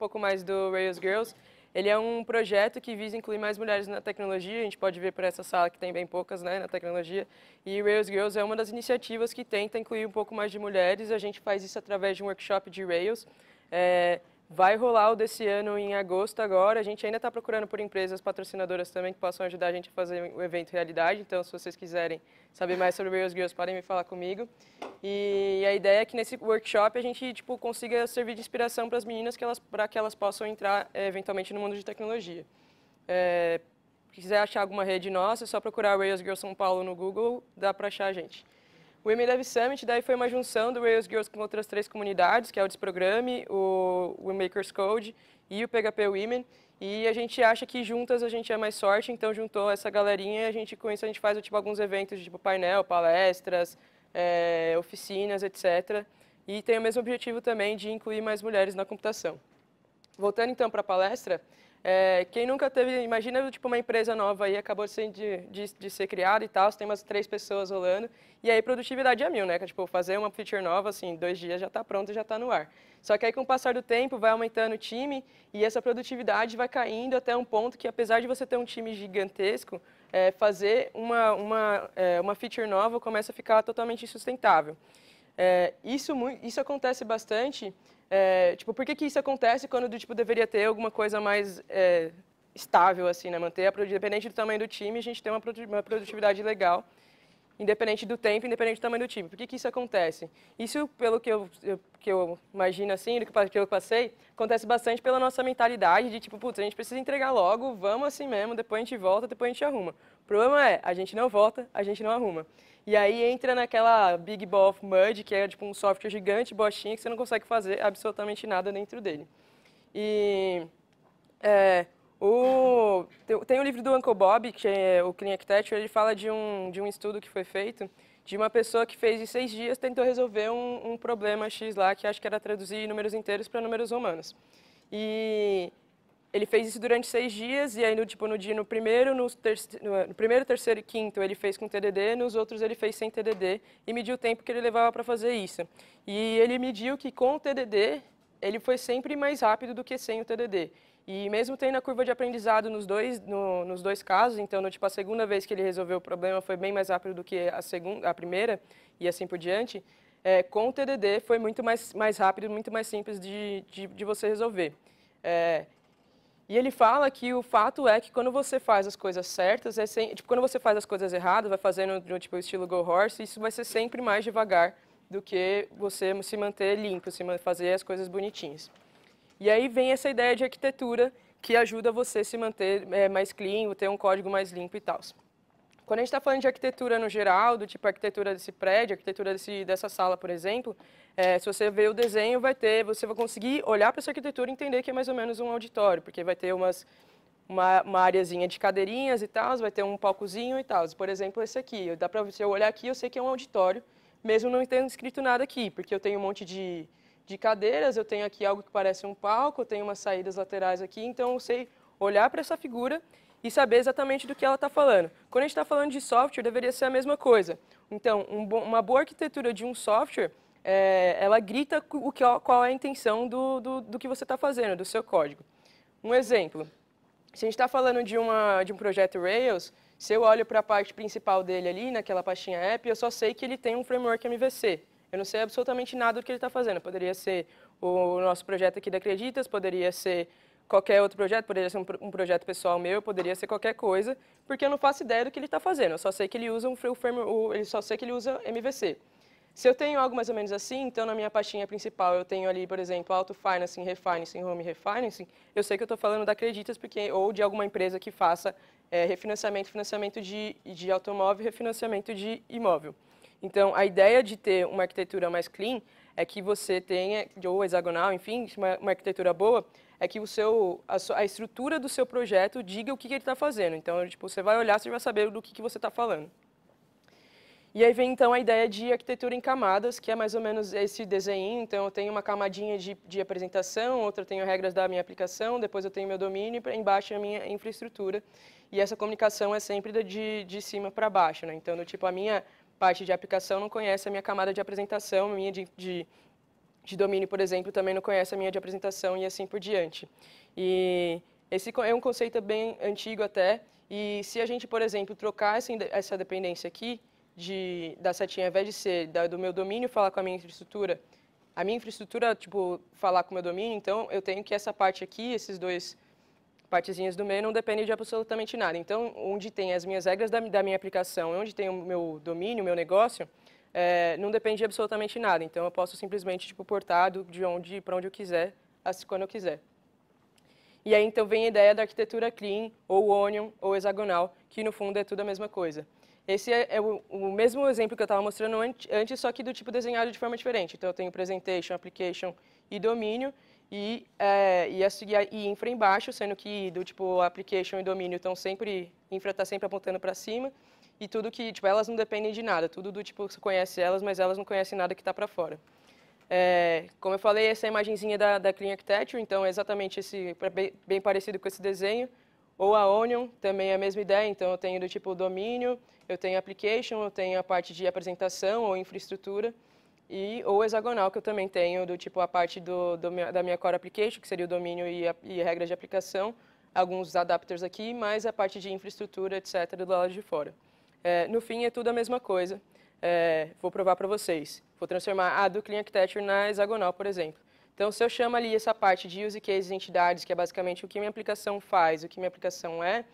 pouco mais do Rails Girls, ele é um projeto que visa incluir mais mulheres na tecnologia. A gente pode ver por essa sala que tem bem poucas né, na tecnologia. E Rails Girls é uma das iniciativas que tenta incluir um pouco mais de mulheres. A gente faz isso através de um workshop de Rails. É, Vai rolar o desse ano em agosto agora. A gente ainda está procurando por empresas patrocinadoras também que possam ajudar a gente a fazer o evento realidade. Então, se vocês quiserem saber mais sobre Rails Girls, podem me falar comigo. E a ideia é que nesse workshop a gente tipo consiga servir de inspiração para as meninas que elas para que elas possam entrar é, eventualmente no mundo de tecnologia. É, se quiser achar alguma rede nossa, é só procurar Rails Girls São Paulo no Google, dá para achar a gente. O MDev Summit daí foi uma junção do Rails Girls com outras três comunidades, que é o Desprograme, o, Women Makers Code e o PHP Women. E a gente acha que juntas a gente é mais sorte, então juntou essa galerinha e a gente, com isso a gente faz tipo, alguns eventos de tipo, painel, palestras, é, oficinas, etc. E tem o mesmo objetivo também de incluir mais mulheres na computação. Voltando então para a palestra, é, quem nunca teve, imagina tipo uma empresa nova aí, acabou de ser, de, de, de ser criada e tal, você tem umas três pessoas rolando, e aí produtividade é mil, né? Que, é, tipo, fazer uma feature nova, assim, dois dias já está pronto, já está no ar. Só que aí com o passar do tempo vai aumentando o time e essa produtividade vai caindo até um ponto que apesar de você ter um time gigantesco, é, fazer uma, uma, é, uma feature nova começa a ficar totalmente insustentável. É, isso, isso acontece bastante. É, tipo, por que, que isso acontece quando do tipo deveria ter alguma coisa mais é, estável assim, né? Manter a independente do tamanho do time, a gente tem uma produtividade legal independente do tempo, independente do tamanho do time. Por que, que isso acontece? Isso, pelo que eu, eu que eu imagino assim, do que, que eu passei, acontece bastante pela nossa mentalidade de tipo, putz, a gente precisa entregar logo, vamos assim mesmo, depois a gente volta, depois a gente arruma. O problema é, a gente não volta, a gente não arruma. E aí entra naquela Big Ball of Mud, que é tipo um software gigante, bostinha, que você não consegue fazer absolutamente nada dentro dele. E é, o, tem o livro do Uncle Bob, que é o Clean Architecture, ele fala de um, de um estudo que foi feito de uma pessoa que fez em seis dias, tentou resolver um, um problema X lá, que acho que era traduzir números inteiros para números romanos. E ele fez isso durante seis dias e aí no tipo no dia no primeiro no, terceiro, no, primeiro terceiro e quinto ele fez com TDD nos outros ele fez sem TDD e mediu o tempo que ele levava para fazer isso e ele mediu que com o TDD ele foi sempre mais rápido do que sem o TDD e mesmo tendo a curva de aprendizado nos dois, no, nos dois casos, então, no, tipo, a segunda vez que ele resolveu o problema foi bem mais rápido do que a, segunda, a primeira e assim por diante, é, com o TDD foi muito mais, mais rápido, muito mais simples de, de, de você resolver. É, e ele fala que o fato é que quando você faz as coisas certas, é sem, tipo, quando você faz as coisas erradas, vai fazendo no tipo, estilo Go Horse, isso vai ser sempre mais devagar do que você se manter limpo, se fazer as coisas bonitinhas. E aí vem essa ideia de arquitetura que ajuda você a se manter é, mais clean, ter um código mais limpo e tal. Quando a gente está falando de arquitetura no geral, do tipo arquitetura desse prédio, arquitetura desse, dessa sala, por exemplo, é, se você ver o desenho, vai ter, você vai conseguir olhar para essa arquitetura e entender que é mais ou menos um auditório, porque vai ter umas uma, uma areazinha de cadeirinhas e tal, vai ter um palcozinho e tal. Por exemplo, esse aqui, dá para você olhar aqui, eu sei que é um auditório, mesmo não tendo escrito nada aqui, porque eu tenho um monte de de cadeiras, eu tenho aqui algo que parece um palco, eu tenho umas saídas laterais aqui, então eu sei olhar para essa figura e saber exatamente do que ela está falando. Quando a gente está falando de software, deveria ser a mesma coisa. Então, um bo uma boa arquitetura de um software, é, ela grita o que, qual é a intenção do, do, do que você está fazendo, do seu código. Um exemplo, se a gente está falando de, uma, de um projeto Rails, se eu olho para a parte principal dele ali, naquela pastinha app, eu só sei que ele tem um framework MVC. Eu não sei absolutamente nada do que ele está fazendo. Poderia ser o nosso projeto aqui da Acreditas, poderia ser qualquer outro projeto, poderia ser um, um, projeto pessoal meu, poderia ser qualquer coisa, porque eu não faço ideia do que ele está fazendo. Eu só sei que ele usa um ele só sei que ele usa MVC. Se eu tenho algo mais ou menos assim, então na minha pastinha principal eu tenho ali, por exemplo, auto financing, refinancing, home refinancing, eu sei que eu estou falando da Acreditas porque ou de alguma empresa que faça é, refinanciamento, financiamento de, de automóvel, refinanciamento de imóvel. Então, a ideia de ter uma arquitetura mais clean é que você tenha, ou hexagonal, enfim, uma, uma arquitetura boa, é que o seu, a, a, estrutura do seu projeto diga o que, que ele está fazendo. Então, tipo, você vai olhar, você vai saber do que, que você está falando. E aí vem, então, a ideia de arquitetura em camadas, que é mais ou menos esse desenho. Então, eu tenho uma camadinha de, de apresentação, outra eu tenho regras da minha aplicação, depois eu tenho meu domínio e embaixo a minha infraestrutura. E essa comunicação é sempre de, de cima para baixo, né? Então, do tipo, a minha parte de aplicação não conhece a minha camada de apresentação, a minha de, de, de domínio, por exemplo, também não conhece a minha de apresentação e assim por diante. E esse é um conceito bem antigo até, e se a gente, por exemplo, trocar essa, essa dependência aqui de, da setinha, ao invés de ser da, do meu domínio falar com a minha infraestrutura, a minha infraestrutura, tipo, falar com o meu domínio, então eu tenho que essa parte aqui, esses dois partezinhas do meio não dependem de absolutamente nada. Então, onde tem as minhas regras da, da minha aplicação, onde tem o meu domínio, o meu negócio, é, não depende de absolutamente nada. Então, eu posso simplesmente tipo, portar do, de onde para onde eu quiser, assim, quando eu quiser. E aí, então, vem a ideia da arquitetura clean, ou onion, ou hexagonal, que no fundo é tudo a mesma coisa. Esse é, é o, o, mesmo exemplo que eu estava mostrando antes, só que do tipo desenhado de forma diferente. Então, eu tenho presentation, application e domínio, e, é, e, e infra embaixo, sendo que do tipo application e domínio estão sempre, infra está sempre apontando para cima e tudo que, tipo, elas não dependem de nada, tudo do tipo, você conhece elas, mas elas não conhecem nada que está para fora. É, como eu falei, essa é a imagenzinha da, da Clean Architecture, então é exatamente esse, é bem, bem parecido com esse desenho, ou a Onion, também é a mesma ideia, então eu tenho do tipo domínio, eu tenho application, eu tenho a parte de apresentação ou infraestrutura, e ou hexagonal, que eu também tenho, do tipo a parte do, do da minha core application, que seria o domínio e, a, e regras de aplicação, alguns adapters aqui, mais a parte de infraestrutura, etc., do lado de fora. É, no fim, é tudo a mesma coisa. É, vou provar para vocês. Vou transformar a do Clean Architecture na hexagonal, por exemplo. Então, se eu chamo ali essa parte de use cases e entidades, que é basicamente o que minha aplicação faz, o que minha aplicação é,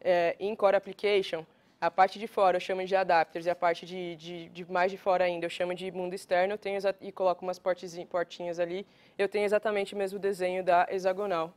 é em Core Application, a parte de fora eu chamo de adapters e a parte de, de, de, mais de fora ainda eu chamo de mundo externo eu tenho, e coloco umas portinhas ali. Eu tenho exatamente o mesmo desenho da hexagonal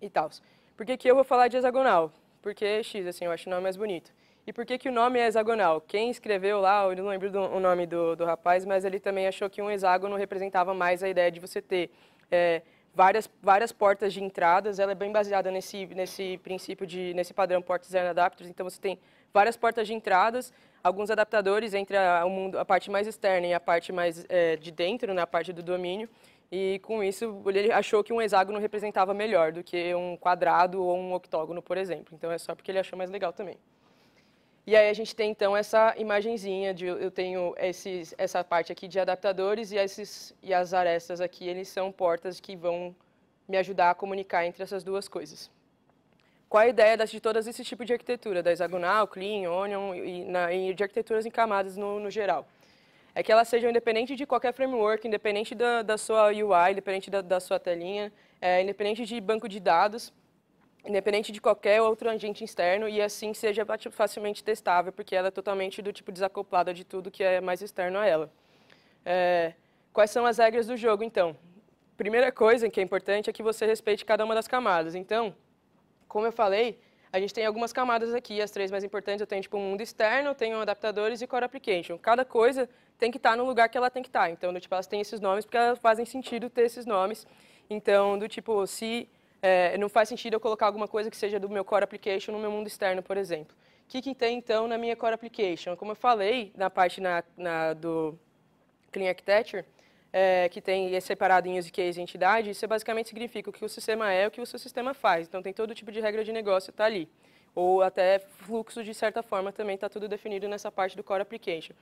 e tal. Por que, que eu vou falar de hexagonal? Porque X, assim, eu acho o nome mais bonito. E por que, que o nome é hexagonal? Quem escreveu lá, eu não lembro do, o nome do, do rapaz, mas ele também achou que um hexágono representava mais a ideia de você ter é, várias, várias portas de entradas. Ela é bem baseada nesse, nesse princípio de, nesse padrão portas e adapters. Então você tem várias portas de entradas, alguns adaptadores entre a, mundo, a parte mais externa e a parte mais é, de dentro, na né, parte do domínio. E com isso ele achou que um hexágono representava melhor do que um quadrado ou um octógono, por exemplo. Então é só porque ele achou mais legal também. E aí a gente tem então essa imagenzinha de eu tenho esses, essa parte aqui de adaptadores e esses e as arestas aqui eles são portas que vão me ajudar a comunicar entre essas duas coisas qual a ideia de todos esse tipo de arquitetura, da hexagonal, clean, onion e, na, e de arquiteturas em camadas no, no, geral. É que elas sejam independente de qualquer framework, independente da, da sua UI, independente da, da sua telinha, é, independente de banco de dados, independente de qualquer outro agente externo e assim seja facilmente testável, porque ela é totalmente do tipo desacoplada de tudo que é mais externo a ela. É, quais são as regras do jogo, então? Primeira coisa que é importante é que você respeite cada uma das camadas. Então, como eu falei, a gente tem algumas camadas aqui, as três mais importantes eu tenho tipo o mundo externo, tenho adaptadores e core application. Cada coisa tem que estar tá no lugar que ela tem que estar. Tá. Então, do tipo, elas têm esses nomes porque elas fazem sentido ter esses nomes. Então, do tipo, se é, não faz sentido eu colocar alguma coisa que seja do meu core application no meu mundo externo, por exemplo. O que, que tem, então, na minha core application? Como eu falei na parte na, na do Clean Architecture, é, que tem é separado em use case e entidade, isso basicamente significa o que o sistema é, o que o seu sistema faz. Então tem todo tipo de regra de negócio está ali, ou até fluxo de certa forma também está tudo definido nessa parte do core application.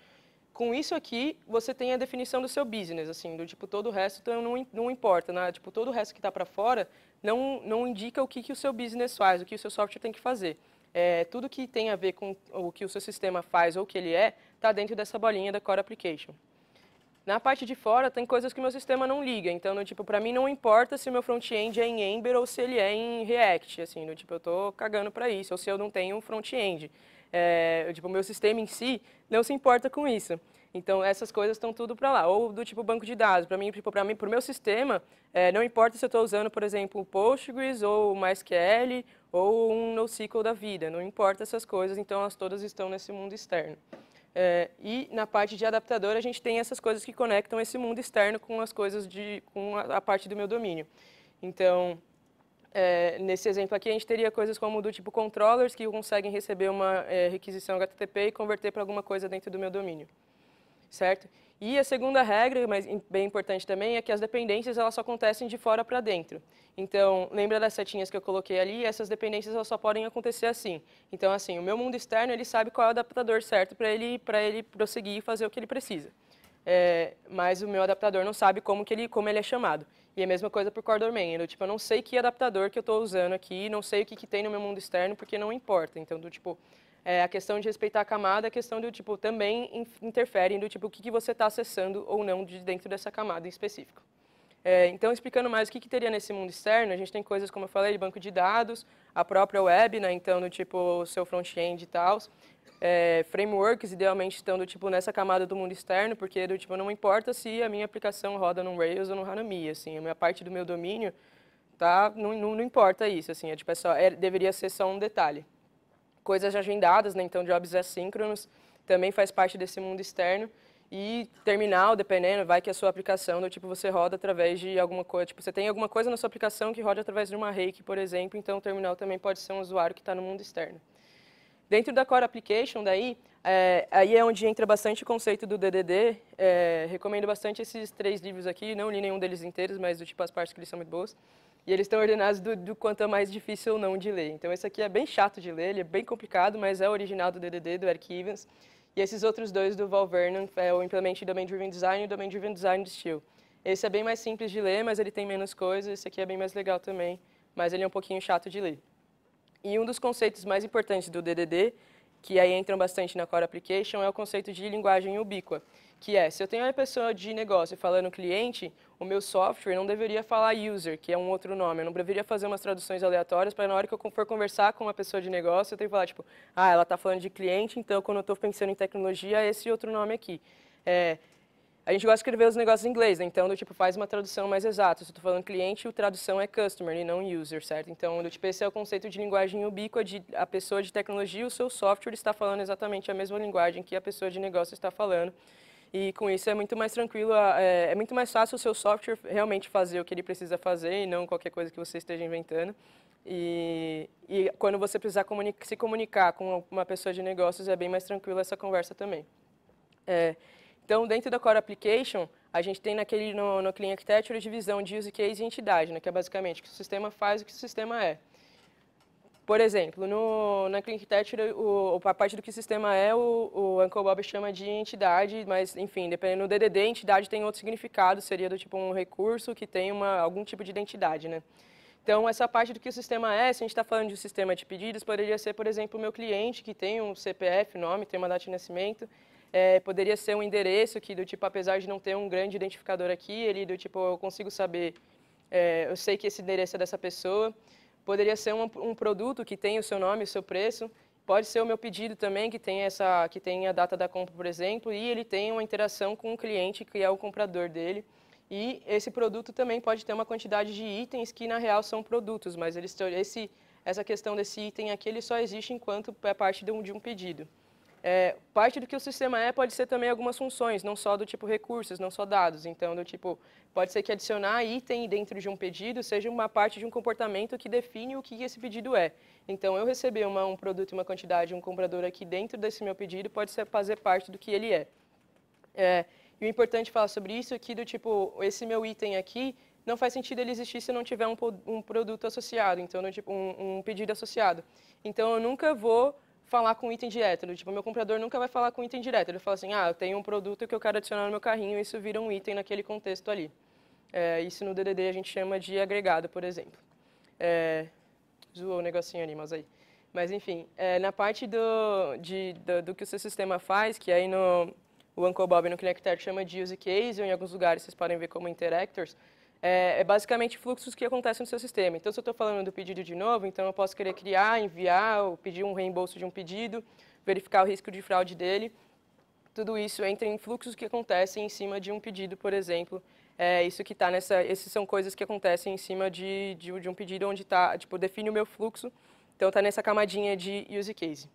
Com isso aqui, você tem a definição do seu business, assim, do tipo todo o resto então, não, não importa, né? tipo todo o resto que está para fora não não indica o que que o seu business faz, o que o seu software tem que fazer. É, tudo que tem a ver com o que o seu sistema faz ou o que ele é, está dentro dessa bolinha da Core Application. Na parte de fora, tem coisas que meu sistema não liga. Então, no, tipo, para mim não importa se meu front-end é em Ember ou se ele é em React. Assim, no, tipo, eu tô cagando para isso, ou se eu não tenho um front-end. É, tipo, o meu sistema em si não se importa com isso. Então, essas coisas estão tudo para lá. Ou do tipo banco de dados. Para mim, para tipo, mim, o meu sistema, é, não importa se eu estou usando, por exemplo, o Postgres ou o MySQL ou um NoSQL da vida. Não importa essas coisas, então elas todas estão nesse mundo externo. É, e na parte de adaptador a gente tem essas coisas que conectam esse mundo externo com as coisas de com a, a parte do meu domínio. Então, é, nesse exemplo aqui a gente teria coisas como do tipo controllers que conseguem receber uma é, requisição HTTP e converter para alguma coisa dentro do meu domínio, certo? E a segunda regra, mas bem importante também, é que as dependências elas só acontecem de fora para dentro. Então, lembra das setinhas que eu coloquei ali? Essas dependências elas só podem acontecer assim. Então, assim, o meu mundo externo ele sabe qual é o adaptador certo para ele para ele prosseguir e fazer o que ele precisa. É, mas o meu adaptador não sabe como que ele como ele é chamado. E é a mesma coisa para o Cordorman. Eu, tipo, eu não sei que adaptador que eu estou usando aqui, não sei o que, que tem no meu mundo externo, porque não importa. Então, do, tipo, é, a questão de respeitar a camada, a questão do tipo, também interfere do tipo, o que, que você está acessando ou não de dentro dessa camada em específico. É, então, explicando mais o que, que, teria nesse mundo externo, a gente tem coisas, como eu falei, de banco de dados, a própria web, né, então, do tipo, seu front-end e tal. É, frameworks, idealmente, estão do tipo nessa camada do mundo externo, porque do tipo, não importa se a minha aplicação roda no Rails ou no Hanami, assim, a minha parte do meu domínio, tá, não, não, não importa isso, assim, é, tipo, é só, é, deveria ser só um detalhe coisas agendadas, né? então jobs assíncronos também faz parte desse mundo externo. E terminal, dependendo, vai que é a sua aplicação, do tipo, você roda através de alguma coisa, tipo, você tem alguma coisa na sua aplicação que roda através de uma rake, por exemplo, então o terminal também pode ser um usuário que está no mundo externo. Dentro da Core Application, daí, é, aí é onde entra bastante o conceito do DDD. É, recomendo bastante esses três livros aqui, não li nenhum deles inteiros, mas do tipo as partes que eles são muito boas. E eles estão ordenados do, do, quanto é mais difícil ou não de ler. Então esse aqui é bem chato de ler, ele é bem complicado, mas é original do DDD, do Eric Evans. E esses outros dois do Val Vernon, é o Implement Domain Driven Design e o Domain Driven Design de Steel. Esse é bem mais simples de ler, mas ele tem menos coisas. Esse aqui é bem mais legal também, mas ele é um pouquinho chato de ler. E um dos conceitos mais importantes do DDD, que aí entram bastante na Core Application, é o conceito de linguagem ubíqua, que é, se eu tenho uma pessoa de negócio falando cliente, o meu software não deveria falar user, que é um outro nome. Eu não deveria fazer umas traduções aleatórias para na hora que eu for conversar com uma pessoa de negócio, eu tenho que falar, tipo, ah, ela está falando de cliente, então quando eu estou pensando em tecnologia, é esse outro nome aqui. É, a gente gosta de escrever os negócios em inglês, né? então, do tipo, faz uma tradução mais exata. Se eu estou falando cliente, a tradução é customer e não user, certo? Então, do tipo, esse é o conceito de linguagem ubíqua de a pessoa de tecnologia, o seu software está falando exatamente a mesma linguagem que a pessoa de negócio está falando. E com isso é muito mais tranquilo, é, é, muito mais fácil o seu software realmente fazer o que ele precisa fazer e não qualquer coisa que você esteja inventando. E, e quando você precisar se comunicar com uma pessoa de negócios, é bem mais tranquilo essa conversa também. É, então, dentro da Core Application, a gente tem naquele, no, no Clean Architecture divisão de use case e entidade, né, que é basicamente o que o sistema faz e o que o sistema é. Por exemplo, no, na Clean Thatcher, o, a parte do que o sistema é, o, o Uncle Bob chama de entidade, mas, enfim, dependendo do DDD, entidade tem outro significado, seria do tipo um recurso que tem uma, algum tipo de identidade, né? Então, essa parte do que o sistema é, se a gente está falando de um sistema de pedidos, poderia ser, por exemplo, o meu cliente, que tem um CPF, nome, tem uma data de nascimento, é, poderia ser um endereço que, do tipo, apesar de não ter um grande identificador aqui, ele, do tipo, eu consigo saber, é, eu sei que esse endereço é dessa pessoa, Poderia ser um, um produto que tem o seu nome, o seu preço. Pode ser o meu pedido também, que tem, essa, que tem a data da compra, por exemplo, e ele tem uma interação com o cliente, que é o comprador dele. E esse produto também pode ter uma quantidade de itens que, na real, são produtos, mas eles, esse, essa questão desse item aqui ele só existe enquanto é parte de um, de um pedido é, parte do que o sistema é pode ser também algumas funções, não só do tipo recursos, não só dados. Então, do tipo, pode ser que adicionar item dentro de um pedido seja uma parte de um comportamento que define o que esse pedido é. Então, eu receber uma, um produto, uma quantidade, um comprador aqui dentro desse meu pedido pode ser fazer parte do que ele é. é e o importante falar sobre isso é que do tipo, esse meu item aqui não faz sentido ele existir se não tiver um, um produto associado, então, no, tipo, um, um pedido associado. Então, eu nunca vou falar com item direto, Tipo, meu comprador nunca vai falar com item direto. Ele fala assim, ah, eu tenho um produto que eu quero adicionar no meu carrinho, isso vira um item naquele contexto ali. É, isso no DDD a gente chama de agregado, por exemplo. É, zoou o negocinho ali, mas aí. Mas, enfim, é, na parte do, de, do, do, que o seu sistema faz, que aí no, o Uncle Bob no Kinectar chama de Use Case, ou em alguns lugares vocês podem ver como Interactors, é, é, basicamente fluxos que acontecem no seu sistema. Então, se eu estou falando do pedido de novo, então eu posso querer criar, enviar, ou pedir um reembolso de um pedido, verificar o risco de fraude dele. Tudo isso entra em fluxos que acontecem em cima de um pedido, por exemplo. É, isso que está nessa, esses são coisas que acontecem em cima de, de, de um pedido onde está, tipo, define o meu fluxo. Então, está nessa camadinha de use case.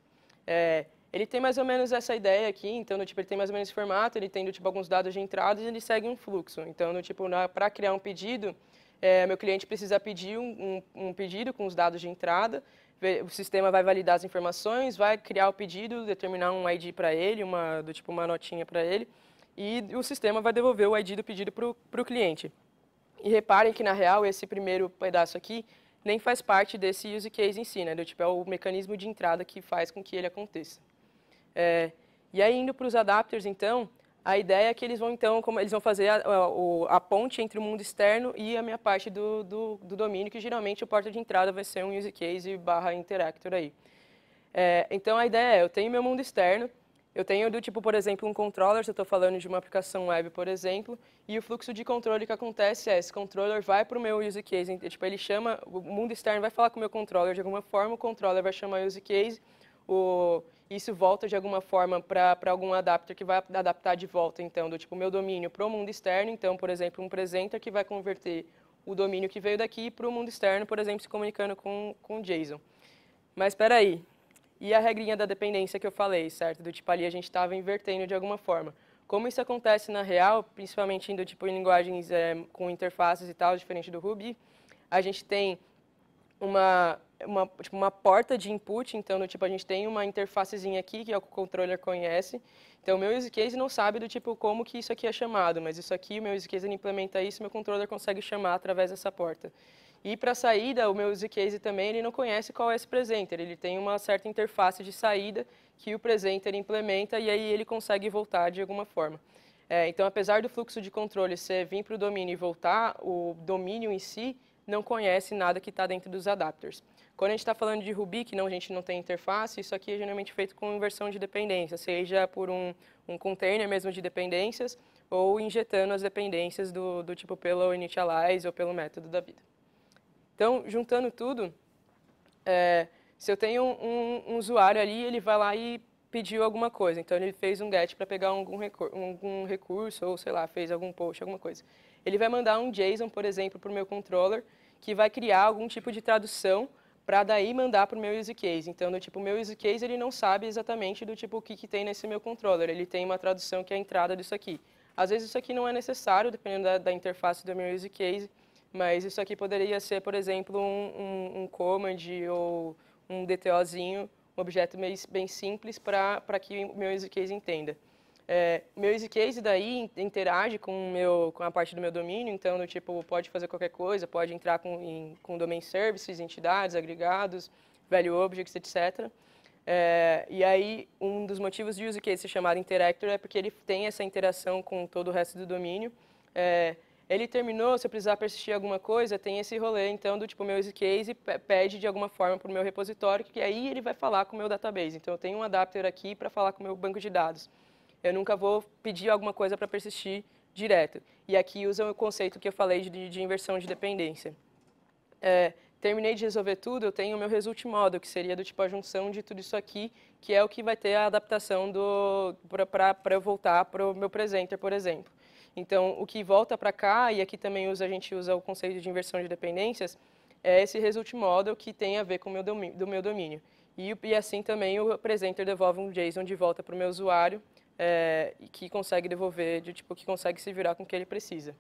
É, ele tem mais ou menos essa ideia aqui, então no tipo ele tem mais ou menos esse formato, ele tem do tipo alguns dados de entrada e ele segue um fluxo. Então no tipo para criar um pedido, é, meu cliente precisa pedir um, um, um, pedido com os dados de entrada, o sistema vai validar as informações, vai criar o pedido, determinar um ID para ele, uma do tipo uma notinha para ele, e o sistema vai devolver o ID do pedido para o cliente. E reparem que na real esse primeiro pedaço aqui nem faz parte desse use case em si, né? Do tipo é o mecanismo de entrada que faz com que ele aconteça. É, e aí, indo para os adapters, então, a ideia é que eles vão, então, como eles vão fazer a, a, a ponte entre o mundo externo e a minha parte do, do, do, domínio, que geralmente a porta de entrada vai ser um use case barra interactor aí. É, então, a ideia é, eu tenho meu mundo externo, eu tenho do tipo, por exemplo, um controller, se eu estou falando de uma aplicação web, por exemplo, e o fluxo de controle que acontece é, esse controller vai para o meu use case, tipo, ele chama, o mundo externo vai falar com o meu controller de alguma forma, o controller vai chamar o use case, o isso volta de alguma forma para algum adapter que vai adaptar de volta, então, do tipo meu domínio para o mundo externo, então, por exemplo, um presenter que vai converter o domínio que veio daqui para o mundo externo, por exemplo, se comunicando com, com JSON. Mas espera aí, e a regrinha da dependência que eu falei, certo? Do tipo ali a gente estava invertendo de alguma forma. Como isso acontece na real, principalmente indo tipo, em linguagens é, com interfaces e tal, diferente do Ruby, a gente tem uma, uma, tipo, uma porta de input, então, no, tipo, a gente tem uma interfacezinha aqui que o controller conhece. Então, o meu use case não sabe do tipo como que isso aqui é chamado, mas isso aqui, o meu use case implementa isso, meu controller consegue chamar através dessa porta. E para saída, o meu use case também, ele não conhece qual é esse presenter, ele tem uma certa interface de saída que o presenter implementa e aí ele consegue voltar de alguma forma. É, então, apesar do fluxo de controle ser vir para o domínio e voltar, o domínio em si não conhece nada que está dentro dos adapters. Quando a gente está falando de Ruby, que não, a gente não tem interface, isso aqui é geralmente feito com inversão de dependência, seja por um, um container mesmo de dependências ou injetando as dependências do, do tipo pelo initialize ou pelo método da vida. Então, juntando tudo, é, se eu tenho um, um, usuário ali, ele vai lá e pediu alguma coisa. Então, ele fez um get para pegar algum, recur, algum recurso ou, sei lá, fez algum post, alguma coisa. Ele vai mandar um JSON, por exemplo, para o meu controller, que vai criar algum tipo de tradução para daí mandar para o meu use case. Então, do tipo, o meu use case ele não sabe exatamente do tipo o que, que tem nesse meu controller, ele tem uma tradução que é a entrada disso aqui. Às vezes isso aqui não é necessário, dependendo da, da interface do meu use case, mas isso aqui poderia ser, por exemplo, um, um, um command ou um DTOzinho, um objeto bem simples para que o meu use case entenda. É, meu use case daí interage com, meu, com a parte do meu domínio, então, do tipo, pode fazer qualquer coisa, pode entrar com, em, com domain services, entidades, agregados, value objects, etc. É, e aí, um dos motivos de use case ser chamado interactor é porque ele tem essa interação com todo o resto do domínio. É, ele terminou, se eu precisar persistir alguma coisa, tem esse rolê, então, do tipo, meu use case pede de alguma forma para o meu repositório, que aí ele vai falar com o meu database. Então, eu tenho um adapter aqui para falar com o meu banco de dados. Eu nunca vou pedir alguma coisa para persistir direto. E aqui usam o conceito que eu falei de, de inversão de dependência. É, terminei de resolver tudo, eu tenho o meu result model, que seria do tipo a junção de tudo isso aqui, que é o que vai ter a adaptação para eu voltar para o meu presenter, por exemplo. Então, o que volta para cá, e aqui também usa, a gente usa o conceito de inversão de dependências, é esse result model que tem a ver com o meu domínio, do meu domínio. E, e assim também o presenter devolve um JSON de volta para o meu usuário, é, que consegue devolver, de tipo, que consegue se virar com o que ele precisa.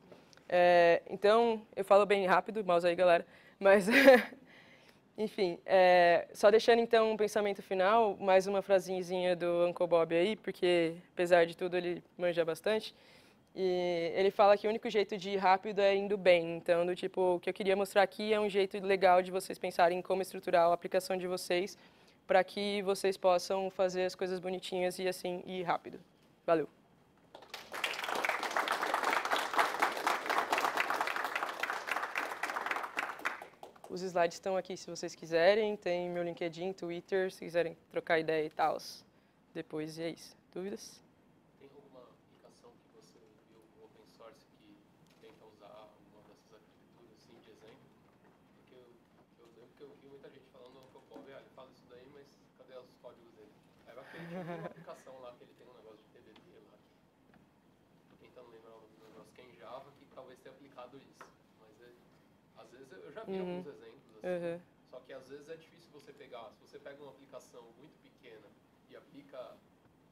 É, então, eu falo bem rápido, mouse aí, galera, mas, enfim, é, só deixando então um pensamento final, mais uma frasinha do Uncle Bob aí, porque apesar de tudo ele manja bastante, e ele fala que o único jeito de ir rápido é indo bem. Então, do tipo, o que eu queria mostrar aqui é um jeito legal de vocês pensarem como estruturar a aplicação de vocês para que vocês possam fazer as coisas bonitinhas e assim e rápido. Valeu. Os slides estão aqui se vocês quiserem, tem meu LinkedIn, Twitter, se quiserem trocar ideia e tal. Depois e é isso. Dúvidas? códigos dele. Aí vai ter uma aplicação lá que ele tem um negócio de TDD lá. quem tá não lembra o negócio que é em Java, que talvez tenha aplicado isso. Mas é, às vezes eu já vi uhum. alguns exemplos assim. Uhum. Só que às vezes é difícil você pegar. Se você pega uma aplicação muito pequena e aplica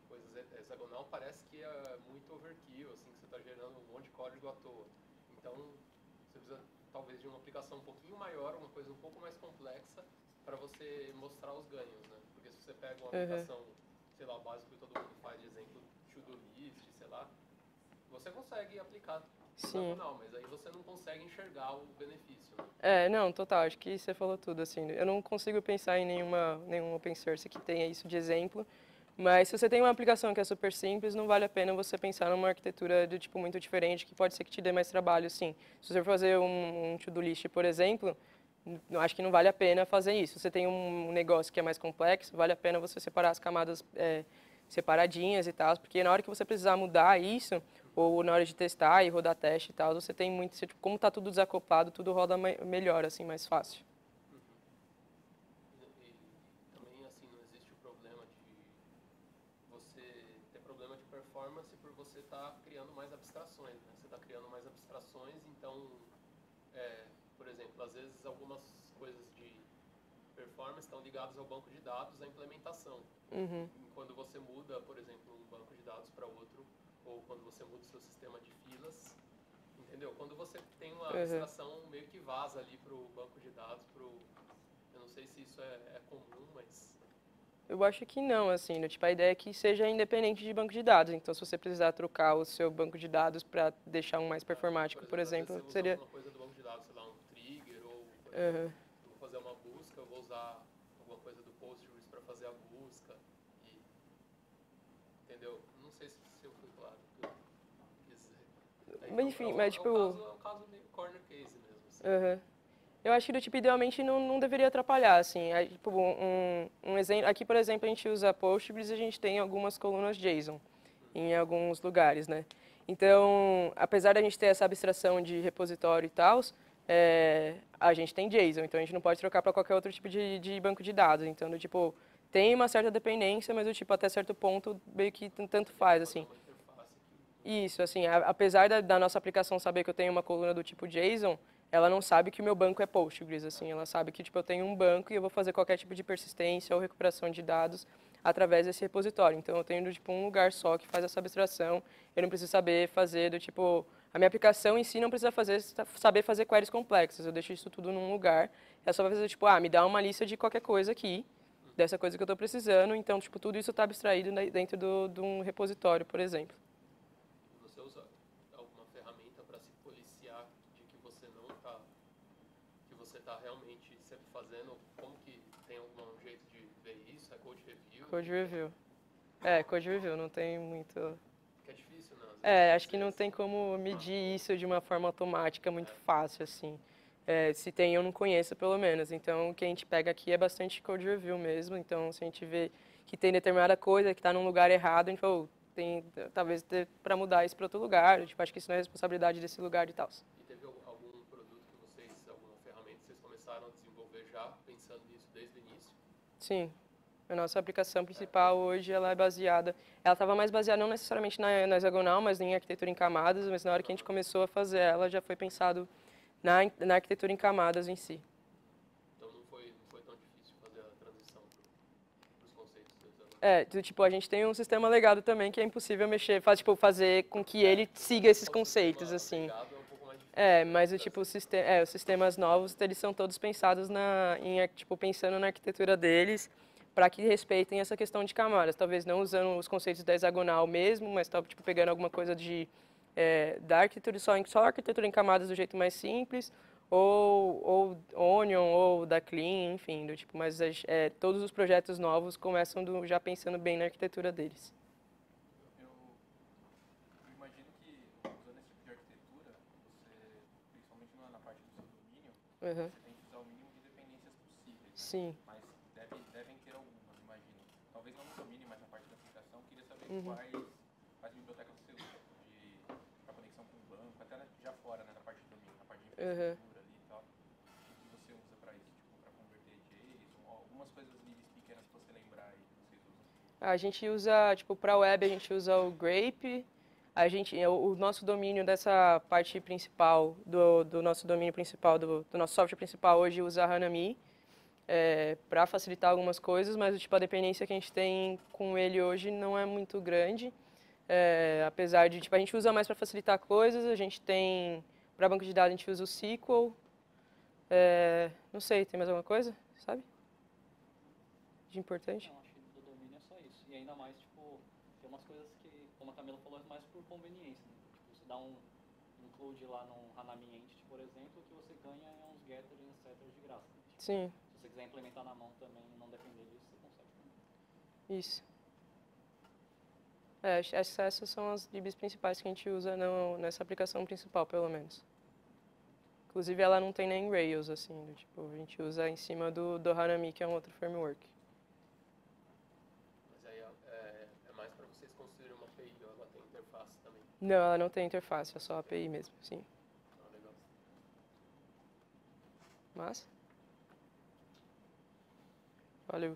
coisas hexagonal, parece que é muito overkill, assim, que você está gerando um monte de código à toa. Então, você precisa talvez de uma aplicação um pouquinho maior, uma coisa um pouco mais complexa, para você mostrar os ganhos, né? você pega uma aplicação, uhum. sei lá, o básico que todo mundo faz, de exemplo, to-do list, sei lá, você consegue aplicar Sim. Não, mas aí você não consegue enxergar o benefício. Né? É, não, total, acho que você falou tudo, assim, eu não consigo pensar em nenhuma, nenhum open source que tenha isso de exemplo, mas se você tem uma aplicação que é super simples, não vale a pena você pensar numa arquitetura de tipo muito diferente, que pode ser que te dê mais trabalho, sim. Se você for fazer um, um to-do list, por exemplo, acho que não vale a pena fazer isso. Você tem um negócio que é mais complexo, vale a pena você separar as camadas é, separadinhas e tal, porque na hora que você precisar mudar isso, ou na hora de testar e rodar teste e tal, você tem muito, tipo, como está tudo desacoplado, tudo roda melhor, assim, mais fácil. estão ligados ao banco de dados, à implementação. Uhum. Quando você muda, por exemplo, um banco de dados para outro, ou quando você muda o seu sistema de filas, entendeu? Quando você tem uma uhum. abstração meio que vaza ali para o banco de dados, pro eu não sei se isso é, é, comum, mas eu acho que não, assim, do, né? tipo a ideia é que seja independente de banco de dados. Então, se você precisar trocar o seu banco de dados para deixar um mais performático, por exemplo, por exemplo seria uma coisa do banco de dados, sei lá, um trigger ou uhum. vou fazer uma busca, eu vou usar Postgres para fazer a busca. E, entendeu? Não sei se, se eu fui claro que eu quis dizer. É mas enfim, é um, mas é tipo. É um, caso, é um caso meio corner case mesmo. Assim. Uhum. Eu acho que do tipo, idealmente, não, não deveria atrapalhar, assim. É, tipo, um, um exemplo, aqui, por exemplo, a gente usa Postgres e a gente tem algumas colunas JSON em alguns lugares, né? Então, apesar da gente ter essa abstração de repositório e tal, é, a gente tem JSON, então a gente não pode trocar para qualquer outro tipo de, de banco de dados. Então, do, tipo, tem uma certa dependência, mas o tipo, até certo ponto, meio que tanto faz, assim. Isso, assim, a, apesar da, da, nossa aplicação saber que eu tenho uma coluna do tipo JSON, ela não sabe que o meu banco é Postgres, assim, ela sabe que, tipo, eu tenho um banco e eu vou fazer qualquer tipo de persistência ou recuperação de dados através desse repositório. Então, eu tenho, tipo, um lugar só que faz essa abstração, eu não preciso saber fazer do tipo a minha aplicação em si não precisa fazer, saber fazer queries complexas. Eu deixo isso tudo num lugar. É só fazer, tipo, ah, me dá uma lista de qualquer coisa aqui, dessa coisa que eu estou precisando. Então, tipo, tudo isso está abstraído dentro do, de um repositório, por exemplo. Você usa alguma ferramenta para se policiar de que você não está, que você está realmente sempre fazendo? Como que tem algum jeito de ver isso? É code review? Code review. É, code review. Não tem muito é, acho que não tem como medir isso de uma forma automática muito fácil, assim. É, se tem, eu não conheço, pelo menos. Então, o que a gente pega aqui é bastante code review mesmo. Então, se a gente vê que tem determinada coisa que está num lugar errado, a gente fala, oh, tem, talvez para mudar isso para outro lugar. Tipo, acho que isso não é responsabilidade desse lugar e tal. E teve algum produto que vocês, alguma ferramenta que vocês começaram a desenvolver já pensando nisso desde o início? Sim, a nossa aplicação principal hoje ela é baseada, ela estava mais baseada não necessariamente na, na, hexagonal, mas em arquitetura em camadas, mas na hora que a gente começou a fazer ela já foi pensado na, na arquitetura em camadas em si. Então não foi, tão difícil fazer a transição para os conceitos É, tipo, a gente tem um sistema legado também que é impossível mexer, faz, tipo, fazer com que ele siga esses conceitos, assim. É, é, mas o tipo, o sistema, é, os sistemas novos, eles são todos pensados na, em, tipo, pensando na arquitetura deles, para que respeitem essa questão de camadas. Talvez não usando os conceitos da hexagonal mesmo, mas talvez tipo, pegando alguma coisa de, é, da arquitetura, só, só arquitetura em camadas do jeito mais simples, ou, ou Onion, ou da Clean, enfim, do tipo, mas é, todos os projetos novos começam do, já pensando bem na arquitetura deles. Uhum. Você tem que usar o mínimo de dependências possíveis. Né? Sim talvez não domine mais a parte da aplicação, queria saber uhum. quais, quais bibliotecas você usa para conexão com o banco, até já fora, né, na parte de domínio, na parte de uhum. infraestrutura uhum. ali e tal. O que você usa para isso? Tipo, para converter JSON, algumas coisas assim, níveis pequenas que você lembrar aí que vocês usam? Ah, a gente usa, tipo, para web a gente usa o Grape, a gente, é, o nosso domínio dessa parte principal, do, do nosso domínio principal, do, do nosso software principal hoje usa a Hanami é, para facilitar algumas coisas, mas tipo a dependência que a gente tem com ele hoje não é muito grande. É, apesar de tipo a gente usa mais para facilitar coisas, a gente tem para banco de dados a gente usa o SQL. É, não sei, tem mais alguma coisa, sabe? De importante? Não, acho que do domínio é só isso. E ainda mais tipo tem umas coisas que, como a Camila falou, é mais por conveniência. Né? Tipo, você dá um include lá no Hanami Entity, por exemplo, que você ganha uns getters, e setters de graça. Né? Tipo, Sim. Se você quiser implementar na mão também e não depender disso, você consegue também. Isso. É, essas são as DBs principais que a gente usa no, nessa aplicação principal, pelo menos. Inclusive, ela não tem nem Rails, assim, do, tipo, a gente usa em cima do, do Hanami, que é um outro framework. Mas aí é, é mais para vocês construírem uma API, ou ela tem interface também? Não, ela não tem interface, é só API mesmo, sim. Ah, Mas... Valeu.